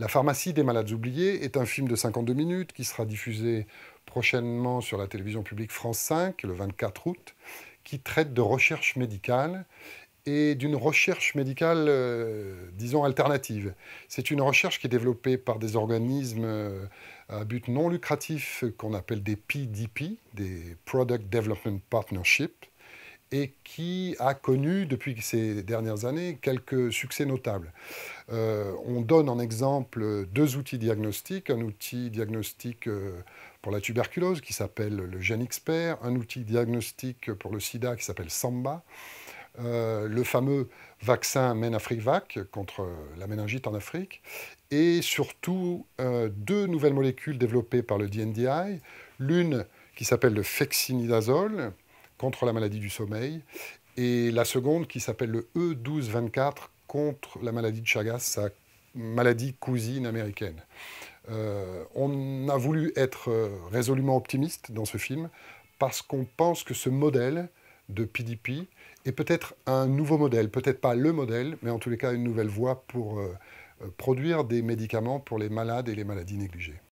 La pharmacie des malades oubliés est un film de 52 minutes qui sera diffusé prochainement sur la télévision publique France 5 le 24 août, qui traite de recherche médicale et d'une recherche médicale, euh, disons, alternative. C'est une recherche qui est développée par des organismes euh, à but non lucratif qu'on appelle des PDP, des Product Development Partnership, et qui a connu depuis ces dernières années quelques succès notables. Euh, on donne en exemple deux outils diagnostiques, un outil diagnostique euh, pour la tuberculose qui s'appelle le GeneXpert, un outil diagnostique pour le sida qui s'appelle Samba, euh, le fameux vaccin MenAfricVac contre la méningite en Afrique, et surtout deux nouvelles molécules développées par le DNDi, l'une qui s'appelle le fexinidazole, contre la maladie du sommeil, et la seconde qui s'appelle le E1224 contre la maladie de Chagas, sa maladie cousine américaine. Euh, on a voulu être euh, résolument optimiste dans ce film parce qu'on pense que ce modèle de PDP est peut-être un nouveau modèle, peut-être pas le modèle, mais en tous les cas une nouvelle voie pour euh, produire des médicaments pour les malades et les maladies négligées.